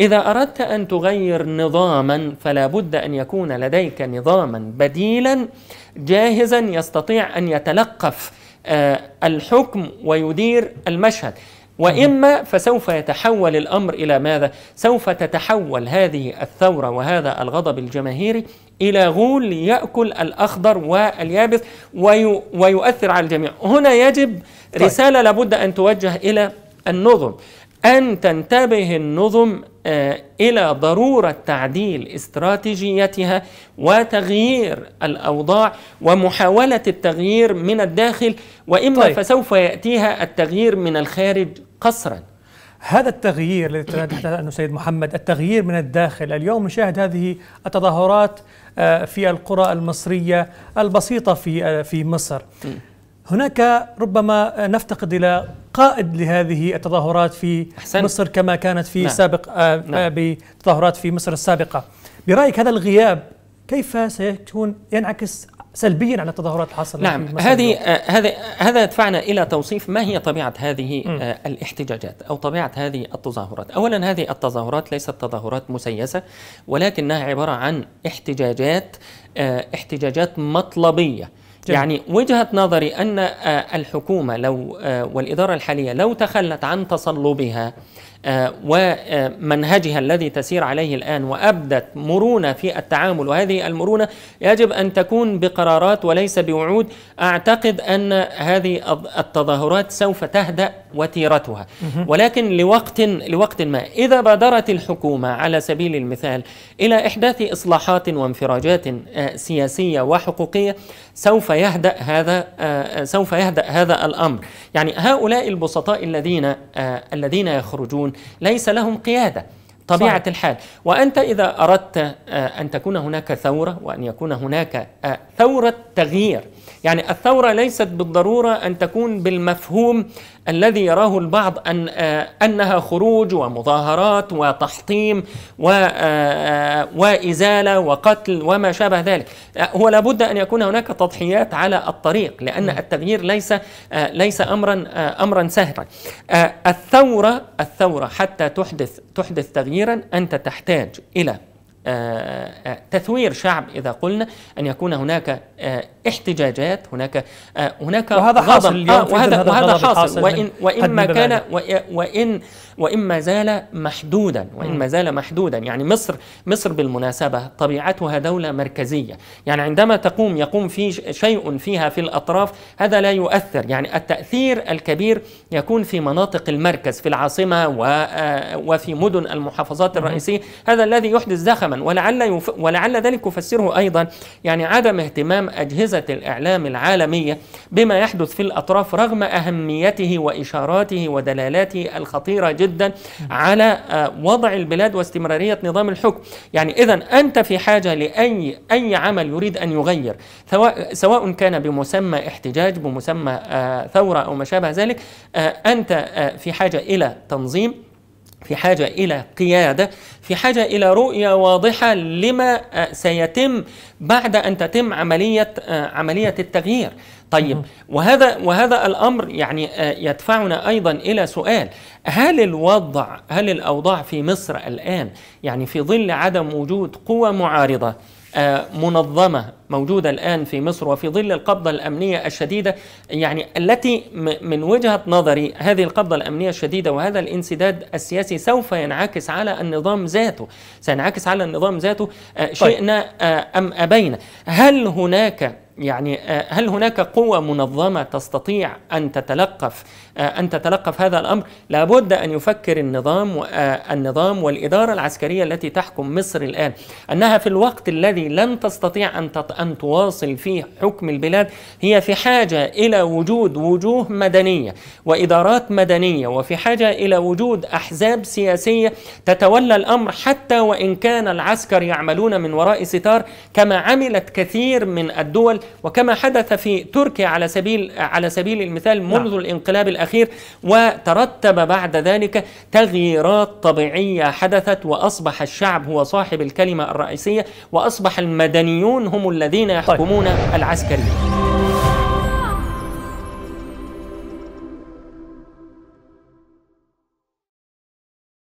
إذا أردت أن تغير نظاما فلا بد أن يكون لديك نظاما بديلا جاهزا يستطيع أن يتلقف آه، الحكم ويدير المشهد واما فسوف يتحول الامر الى ماذا؟ سوف تتحول هذه الثوره وهذا الغضب الجماهيري الى غول ياكل الاخضر واليابس ويؤثر على الجميع. هنا يجب طيب. رساله لابد ان توجه الى النظم. أن تنتبه النظم آه، إلى ضرورة تعديل استراتيجيتها وتغيير الأوضاع ومحاولة التغيير من الداخل وإما طيب. فسوف يأتيها التغيير من الخارج قصرا هذا التغيير الذي تحدث عنه سيد محمد التغيير من الداخل اليوم نشاهد هذه التظاهرات آه، في القرى المصرية البسيطة في آه، في مصر هناك ربما نفتقد إلى قائد لهذه التظاهرات في أحسن. مصر كما كانت في نعم. سابق آه نعم. آه، بتظاهرات في مصر السابقة برأيك هذا الغياب كيف سيكون ينعكس سلبيا على التظاهرات الحاصله نعم آه، هذه هذا هذا يدفعنا الى توصيف ما هي طبيعه هذه آه الاحتجاجات او طبيعه هذه التظاهرات اولا هذه التظاهرات ليست تظاهرات مسيسه ولكنها عباره عن احتجاجات آه احتجاجات مطلبيه يعني وجهة نظري أن آه، الحكومة لو آه، والإدارة الحالية لو تخلت عن تصلبها آه، ومنهجها الذي تسير عليه الآن وأبدت مرونة في التعامل وهذه المرونة يجب أن تكون بقرارات وليس بوعود أعتقد أن هذه التظاهرات سوف تهدأ وتيرتها ولكن لوقت لوقت ما إذا بادرت الحكومة على سبيل المثال إلى إحداث إصلاحات وانفراجات آه، سياسية وحقوقية سوف يهدأ هذا آه، سوف يهدأ هذا الأمر يعني هؤلاء البسطاء الذين الذين يخرجون رجال ليس لهم قياده طبيعه صحيح. الحال وانت اذا اردت آه، ان تكون هناك ثوره وان يكون هناك آه، ثوره تغيير يعني الثوره ليست بالضروره ان تكون بالمفهوم الذي يراه البعض أن آه، أنها خروج ومظاهرات وتحطيم آه، آه، وإزالة وقتل وما شابه ذلك هو لابد أن يكون هناك تضحيات على الطريق لأن نعم. التغيير ليس ليس أمرا أمرا سهلا الثورة الثورة حتى تحدث تحدث تغييرا أنت تحتاج إلى آه، آه، تثوير شعب اذا قلنا ان يكون هناك آه، احتجاجات هناك هناك وهذا غضب حاصل اليوم آه وهذا, وهذا حاصل وان ما كان وان ما زال محدودا وان ما زال محدودا يعني مصر مصر بالمناسبه طبيعتها دوله مركزيه يعني عندما تقوم يقوم في شيء فيها في الاطراف هذا لا يؤثر يعني التاثير الكبير يكون في مناطق المركز في العاصمه وفي مدن المحافظات الرئيسيه هذا الذي يحدث زخم تماما ولعل, يف... ولعل ذلك يفسره أيضا يعني عدم اهتمام أجهزة الإعلام العالمية بما يحدث في الأطراف رغم أهميته وإشاراته ودلالاته الخطيرة جدا على آه، وضع البلاد واستمرارية نظام الحكم يعني إذا أنت في حاجة لأي أي عمل يريد أن يغير سواء كان بمسمى احتجاج بمسمى آه، ثورة أو ما شابه ذلك آه، أنت في حاجة إلى تنظيم في حاجة إلى قيادة في حاجة إلى رؤية واضحة لما آه، سيتم بعد أن تتم عملية آه، عملية التغيير طيب وهذا وهذا الأمر يعني آه، يدفعنا أيضا إلى سؤال هل الوضع هل الأوضاع في مصر الآن يعني في ظل عدم وجود قوى معارضة آه، منظمة موجودة الآن في مصر وفي ظل القبضة الأمنية الشديدة يعني التي من وجهة نظري هذه القبضة الأمنية الشديدة وهذا الانسداد السياسي سوف ينعكس على النظام ذاته سينعكس على النظام ذاته آه، طيب. شئنا آه، أم أبينا هل هناك يعني آه، هل هناك قوة منظمة تستطيع أن تتلقف آه، أن تتلقف هذا الأمر؟ لابد أن يفكر النظام آه، النظام والإدارة العسكرية التي تحكم مصر الآن أنها في الوقت الذي لن تستطيع أن أن تواصل فيه حكم البلاد هي في حاجة إلى وجود وجوه مدنية وإدارات مدنية وفي حاجة إلى وجود أحزاب سياسية تتولى الأمر حتى وإن كان العسكر يعملون من وراء ستار كما عملت كثير من الدول وكما حدث في تركيا على سبيل على سبيل المثال منذ نعم. الانقلاب الاخير وترتب بعد ذلك تغييرات طبيعيه حدثت واصبح الشعب هو صاحب الكلمه الرئيسيه واصبح المدنيون هم الذين طيب. يحكمون طيب. العسكريين